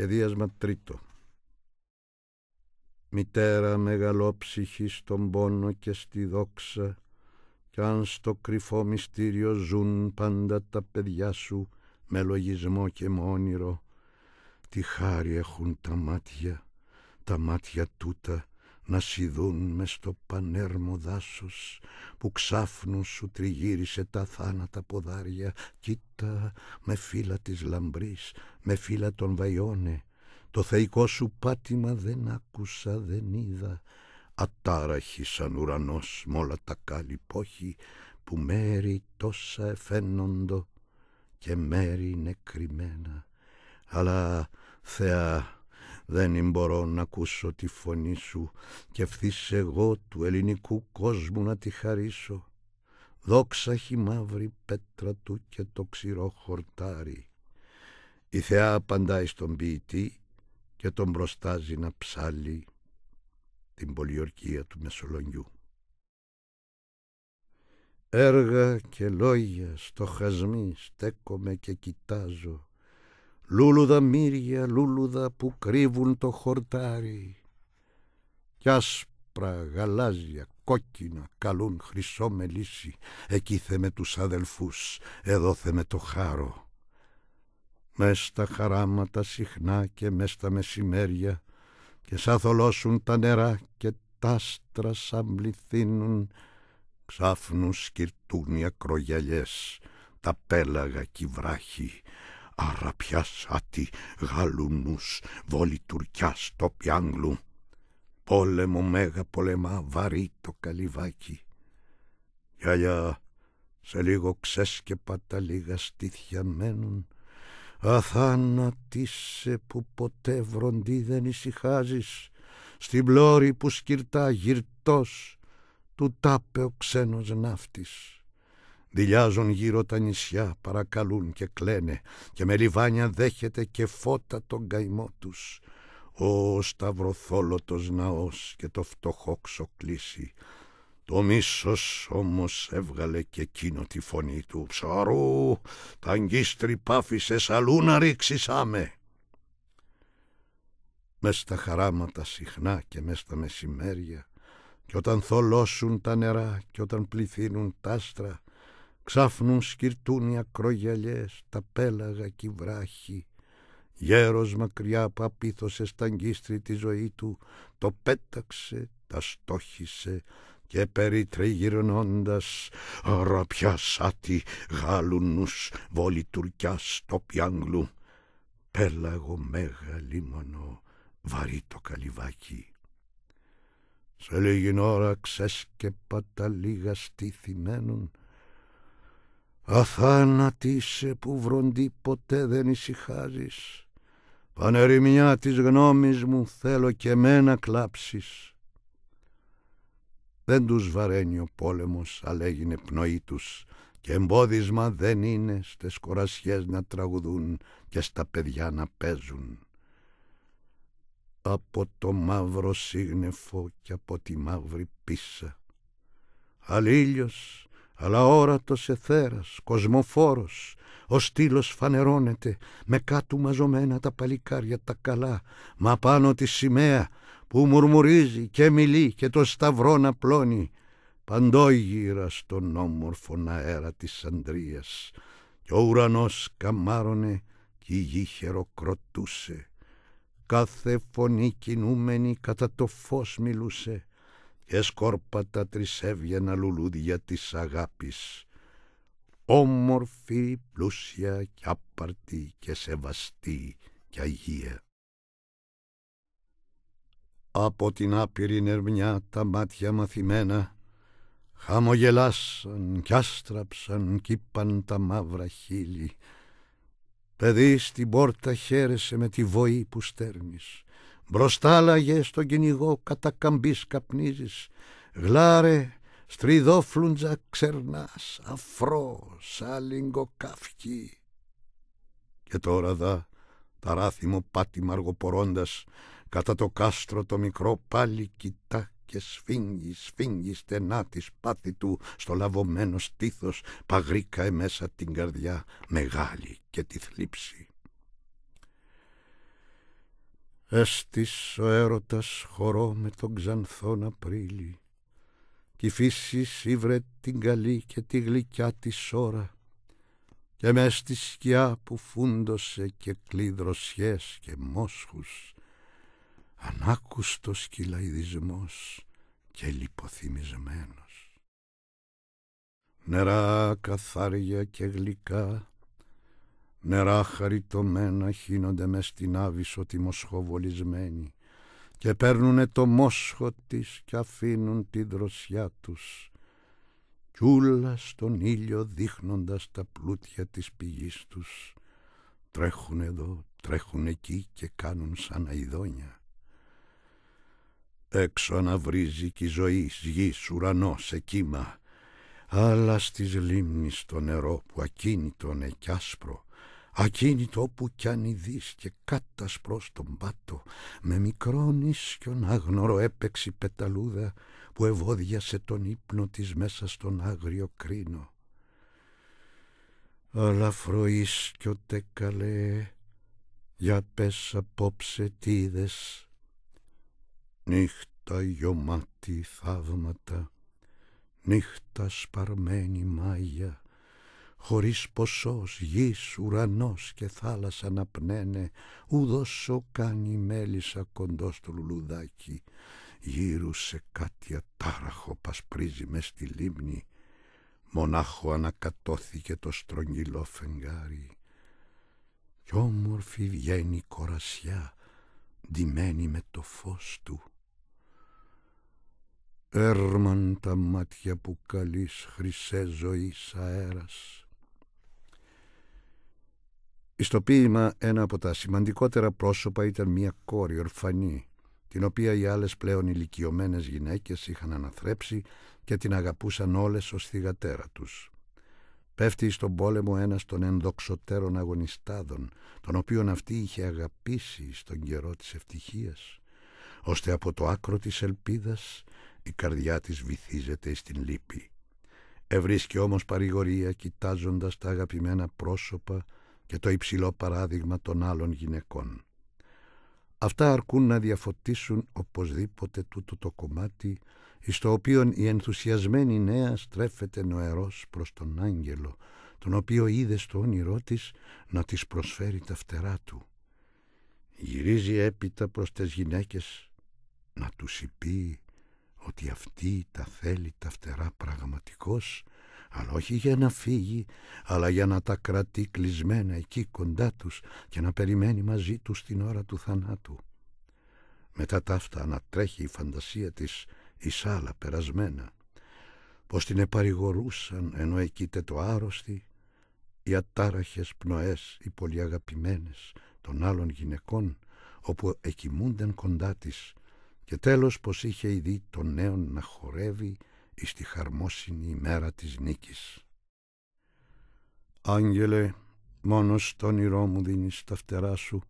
Σχεδίασμα τρίτο. Μητέρα μεγαλόψυχη στον πόνο και στη δόξα κι αν στο κρυφό μυστήριο ζουν πάντα τα παιδιά σου με λογισμό και με όνειρο, τι χάρη έχουν τα μάτια, τα μάτια τούτα να σιδούν μες στο πανέρμο δάσος που ξάφνου σου τριγύρισε τα θάνατα ποδάρια κοίτα με φύλλα της λαμπρής, με φύλλα των βαϊώνε το θεϊκό σου πάτημα δεν άκουσα, δεν είδα ατάραχη σαν ουρανός, με όλα τα κάλλη που μέρη τόσα εφαίνοντο και μέρη νεκριμένα αλλά θεά δεν μπορώ να ακούσω τη φωνή σου και ευθύς εγώ του ελληνικού κόσμου να τη χαρίσω. Δόξα χει μαύρη πέτρα του και το ξηρό χορτάρι. Η θεά απαντάει στον ποιητή και τον μπροστάζει να ψάλει την πολιορκία του Μεσολονιού. Έργα και λόγια στο χασμί στέκομαι και κοιτάζω Λούλουδα μύρια, λούλουδα που κρύβουν το χορτάρι Κι άσπρα, γαλάζια, κόκκινα καλούν χρυσό μελίσι Εκεί θε με τους αδελφούς, εδώ θε με το χάρο Μες στα χαράματα συχνά και μες στα μεσημέρια Και σαν θολώσουν τα νερά και τ' άστρα σαν πληθύνουν Ξάφνου σκυρτούν οι ακρογιαλιές, τα πέλαγα κι βράχοι σάτι, τη γαλουνούς βόλη τουρκιάς στο πιάνγλου. Πόλεμο μέγα πολεμά βαρύ το καλυβάκι. Γιαλιά, σε λίγο ξέσκεπα τα λίγα στήθια μένουν. σε που ποτέ βροντί δεν ησυχάζεις. Στην πλώρη που σκυρτά γυρτός του τάπε ο ξένος ναύτης. Δηλιάζουν γύρω τα νησιά, παρακαλούν και κλαίνε και με λιβάνια δέχεται και φώτα τον καημό τους. Ο σταυροθόλωτος ναός και το φτωχό ξοκλήσει. Το μίσος όμως έβγαλε και εκείνο τη φωνή του «Ψαρού, τα αγκίστρι πάφησες αλλού να ρίξεις άμε». Μες στα χαράματα συχνά και μες στα μεσημέρια κι όταν θολώσουν τα νερά κι όταν πληθύνουν τ' άστρα, Ξάφνουν σκυρτούν οι ακρογιαλιές, τα πέλαγα κι βράχοι. Γέρος μακριά παπίθωσε στα αγκίστρι τη ζωή του, το πέταξε, τα στόχισε και περιτριγυρνώντας σάτι, γάλουνους βόλη τουρκιάς το πιάνγλου. Πέλαγο μέγα λίμωνο, βαρύ το καλυβάκι. Σε λίγη ώρα ξέσκεπα τα λίγα στήθη μένουν, Αθάνατη είσαι που βροντί ποτέ δεν ησυχάζεις. Πανερημιά της γνώμης μου θέλω και μένα κλάψεις. Δεν τους βαραίνει ο πόλεμος, αλλά έγινε πνοή τους και εμπόδισμα δεν είναι στις κορασιές να τραγουδούν και στα παιδιά να παίζουν. Από το μαύρο σύγνεφο και από τη μαύρη πίσα. Αλλήλιος αλλά όρατος εθέρας, κοσμοφόρος, ο στήλος φανερώνεται, με κάτου μαζωμένα τα παλικάρια τα καλά, μα πάνω τη σημαία που μουρμουρίζει και μιλεί και το σταυρό να πλώνει, γύρα στον όμορφο αέρα της Ανδρίας και ο ουρανός καμάρωνε και η γη χεροκροτούσε. Κάθε φωνή κινούμενη κατά το φως μιλούσε, εσκόρπατα τρισέβγαινα λουλούδια της αγάπης, όμορφη, πλούσια και άπαρτη και σεβαστή και αγία. Από την άπειρη νερμιά τα μάτια μαθημένα χαμογελάσαν κι άστραψαν κι είπαν τα μαύρα χείλη. Παιδί στην πόρτα χαίρεσε με τη βοή που στέρνεις Μπροστάλαγε στον κυνηγό κατακαμπής καπνίζεις, γλάρε στριδόφλουντζα ξερνάς, αφρό σάλιγκο καφκί. Και τώρα δα, ταράθιμο πάτημα αργοπορώντας, κατά το κάστρο το μικρό πάλι κοιτά και σφίγγει, σφίγγει στενά τη σπάθη του στο λαβωμένο στήθος, παγρίκα εμέσα την καρδιά μεγάλη και τη θλίψη. Έστης ο έρωτας χορό με τον ξανθόν Απρίλη Κι η φύση σύβρε την καλή και τη γλυκιά της ώρα Και μες στη σκιά που φούντωσε και κλειδροσιές και μόσχους Ανάκουστος κυλαϊδισμός και λιποθυμισμένος Νερά καθάρια και γλυκά Νερά χαριτωμένα χύνονται μες στην άβυσο τη μοσχοβολισμένη και παίρνουνε το μόσχο της και αφήνουν τη δροσιά τους κιούλα στον ήλιο δείχνοντας τα πλούτια της πηγής τους τρέχουν εδώ, τρέχουν εκεί και κάνουν σαν αηδόνια. Έξω αναβρίζει κι η ζωή σγης ουρανός σε κύμα αλλά στις λίμνης το νερό που ακίνητον κι άσπρο Ακίνητο που κι αν ειδείς και προς τον πάτο, με μικρό ίσκιον άγνωρο έπαιξη πεταλούδα που ευώδιασε τον ύπνο της μέσα στον άγριο κρίνο. Αλλά φροίσκιοτε καλέ, για πες απόψε τι είδες. Νύχτα γιωμάτι θαύματα, νύχτα σπαρμένη μάγια, χωρίς ποσός γης, ουρανός και θάλασσα να πνένε, ουδόσο κάνει μέλισσα κοντός του λουλουδάκι, Γύρουσε σε κάτι ατάραχο πασπρίζει μες στη λίμνη, μονάχο ανακατώθηκε το στρογγυλό φεγγάρι. Κι όμορφη βγαίνει κορασιά, ντυμένη με το φως του. Έρμαν τα μάτια που καλείς χρυσές ζωής αέρας, στο ποίημα ένα από τα σημαντικότερα πρόσωπα ήταν μια κόρη ορφανή, την οποία οι άλλες πλέον ηλικιωμένες γυναίκες είχαν αναθρέψει και την αγαπούσαν όλες ως θυγατέρα τους. Πέφτει στον πόλεμο ένας των ενδοξωτέρων αγωνιστάδων, τον οποίον αυτή είχε αγαπήσει στον καιρό της ευτυχίας, ώστε από το άκρο της ελπίδας η καρδιά της βυθίζεται στην λύπη. Ευρίσκει όμως παρηγορία κοιτάζοντας τα αγαπημένα πρόσωπα και το υψηλό παράδειγμα των άλλων γυναικών. Αυτά αρκούν να διαφωτίσουν οπωσδήποτε τούτο το κομμάτι το οποίο η ενθουσιασμένη νέα στρέφεται νοερός προς τον άγγελο τον οποίο είδε στο όνειρό της να της προσφέρει τα φτερά του. Γυρίζει έπειτα προς τις γυναίκες να τους υπεί ότι αυτή τα θέλει τα φτερά πραγματικός αλλά όχι για να φύγει, αλλά για να τα κρατεί κλεισμένα εκεί κοντά τους και να περιμένει μαζί τους την ώρα του θανάτου. Μετά ταύτα ανατρέχει η φαντασία της η σάλα περασμένα, πως την επαρηγορούσαν ενώ εκεί το άρρωστη, οι ατάραχες πνοές, οι πολύ αγαπημένες των άλλων γυναικών, όπου εκοιμούνταν κοντά της, και τέλος πως είχε ειδεί τον νέον να χορεύει εις τη χαρμόσυνη ημέρα της νίκης. Άγγελε, μόνος το όνειρό μου δίνεις τα φτερά σου,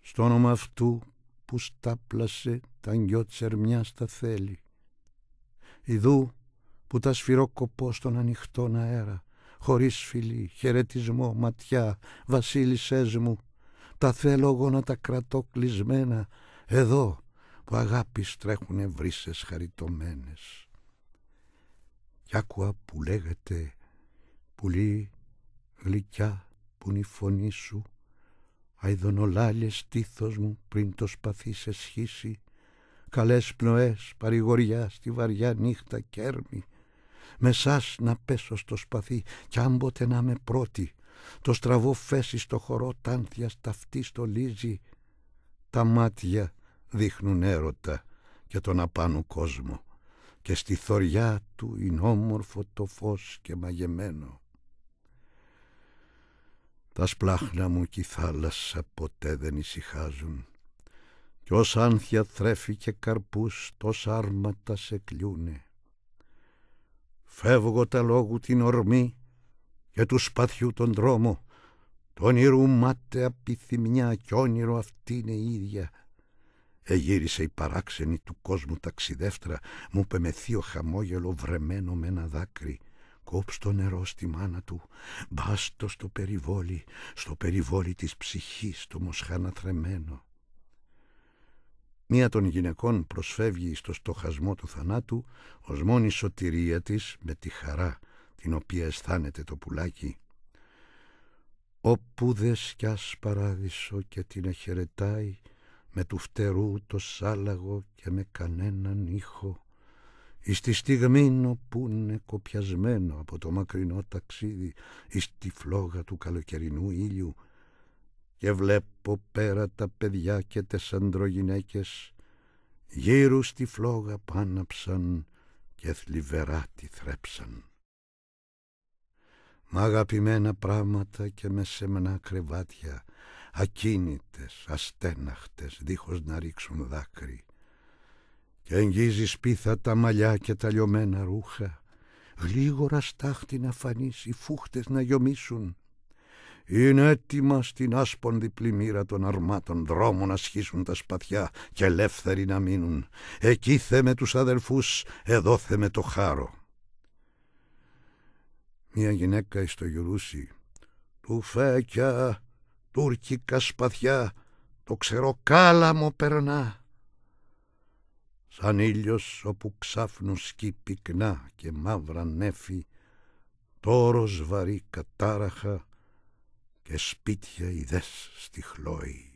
στο όνομα αυτού που στάπλασε τα γιο τσερμιά στα θέλη. Ιδού που τα σφυρόκοπώ στον ανοιχτόν αέρα, χωρίς φιλή, χαιρετισμό, ματιά, βασίλισσές μου, τα θέλω εγώ να τα κρατώ κλεισμένα, εδώ που αγάπης τρέχουνε βρύσες χαριτωμένες κι άκουα που λέγεται, πουλί, γλυκιά που είναι η φωνή σου, αιδονολάλιε στήθος μου πριν το σπαθί σε σχίσει, καλές πνοές παρηγοριά στη βαριά νύχτα κέρμη, με σας να πέσω στο σπαθί κι άμποτε να με πρώτη, το στραβό φέση στο χορό τάνθια ταυτή στολίζει, τα μάτια δείχνουν έρωτα και τον απάνου κόσμο και στη θωριά του είναι όμορφο το φως και μαγεμένο. Τα σπλάχνα μου κι η θάλασσα ποτέ δεν ησυχάζουν κι ως άνθια θρέφει και καρπούς τόσα άρματα σε κλιούνε. Φεύγω τα λόγου την ορμή και του σπαθιού τον δρόμο, τον όνειρου μάταια πιθυμιά κι όνειρο αυτή είναι η ίδια Εγύρισε η παράξενη του κόσμου ταξιδεύτρα, μου είπε με θείο χαμόγελο βρεμένο με ένα δάκρυ. Κόψ το νερό στη μάνα του, μπάστο στο περιβόλι, στο περιβόλι της ψυχής, το μοσχάνα Μία των γυναικών προσφεύγει στο στοχασμό του θανάτου, ως μόνη σωτηρία της με τη χαρά την οποία αισθάνεται το πουλάκι. Όπου δε σκιάς παράδεισο και την εχαιρετάει, με του φτερού το σάλαγο και με κανέναν ήχο εις τη στιγμή που είναι κοπιασμένο από το μακρινό ταξίδι εις τη φλόγα του καλοκαιρινού ήλιου και βλέπω πέρα τα παιδιά και τες αντρογυναίκες γύρω στη φλόγα πάναψαν και θλιβερά τη θρέψαν. Μ' αγαπημένα πράγματα και με σεμνά κρεβάτια ακίνητες, αστέναχτες, δίχως να ρίξουν δάκρυ. Και αγγίζει σπίθα τα μαλλιά και τα λιωμένα ρούχα, γλίγορα στάχτη να φανείς, οι φούχτες να γιομίσουν. Είναι έτοιμα στην άσπονδη πλημμύρα των αρμάτων δρόμου να σχίσουν τα σπαθιά και ελεύθεροι να μείνουν. Εκεί θε με τους αδελφούς, εδώ θε με το χάρο. Μια γυναίκα στο γιουρούσι, του φέκια τουρκικά σπαθιά το ξερό κάλαμο περνά. Σαν ήλιος όπου ξάφνου σκύ πυκνά και μαύρα νέφη, τόρος βαρύ κατάραχα και σπίτια ιδές στη χλώη.